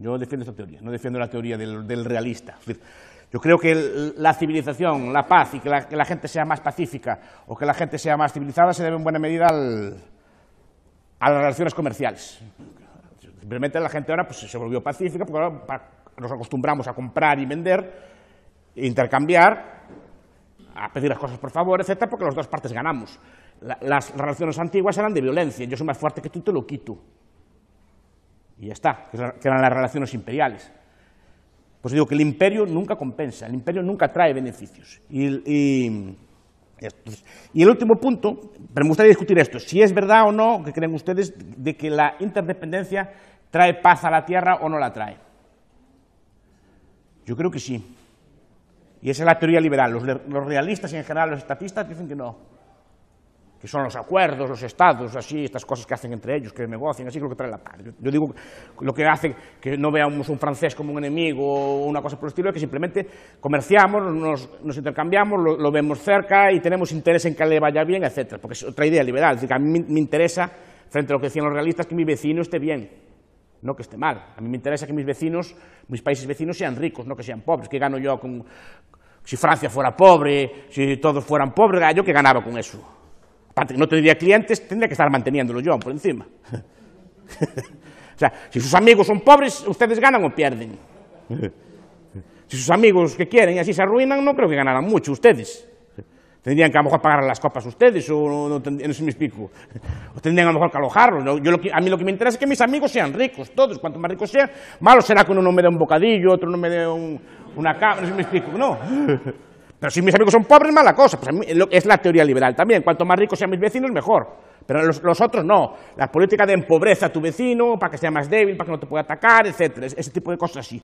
Yo defiendo esta teoría, no defiendo la teoría del, realista. yo creo que la civilización, la paz y que la, gente sea más pacífica o que la gente sea más civilizada se debe en buena medida a las relaciones comerciales. Simplemente la gente ahora pues, se volvió pacífica porque nos acostumbramos a comprar y vender, e intercambiar, a pedir las cosas por favor, etc., porque las dos partes ganamos. las relaciones antiguas eran de violencia. Yo soy más fuerte que tú, te lo quito. Y ya está, que eran las relaciones imperiales. Pues digo que el imperio nunca compensa, el imperio nunca trae beneficios. Y, el último punto, pero me gustaría discutir esto, si es verdad o no, que creen ustedes, de que la interdependencia trae paz a la tierra o no la trae. Yo creo que sí. Y esa es la teoría liberal. Los, los realistas y en general los estatistas dicen que no que son los acuerdos, los estados, así, estas cosas que hacen entre ellos, que negocian, así lo que trae la paz. Yo, digo lo que hace que no veamos un francés como un enemigo o una cosa por el estilo, es que simplemente comerciamos, nos, intercambiamos, lo, vemos cerca y tenemos interés en que le vaya bien, etc. porque es otra idea liberal, a mí me interesa, frente a lo que decían los realistas, que mi vecino esté bien, no que esté mal. A mí me interesa que mis vecinos, mis países vecinos sean ricos, no que sean pobres, ¿Qué gano yo con... Si Francia fuera pobre, si todos fueran pobres, yo qué ganaba con eso no tendría clientes, tendría que estar manteniéndolo yo por encima. o sea, si sus amigos son pobres, ustedes ganan o pierden. si sus amigos que quieren y así se arruinan, no creo que ganaran mucho ustedes. Tendrían que a lo mejor pagar las copas ustedes, o no, no, no, sé si me explico. O tendrían a lo mejor que alojarlos. Yo a mí lo que me interesa es que mis amigos sean ricos, todos. Cuanto más ricos sean, malo será que uno no me dé un bocadillo, otro no me dé una cama, no sé si me explico. No. Pero si mis amigos son pobres, mala cosa. Pues es la teoría liberal también. Cuanto más ricos sean mis vecinos, mejor. Pero los, otros no. La política de empobreza a tu vecino, para que sea más débil, para que no te pueda atacar, etc. Ese tipo de cosas así.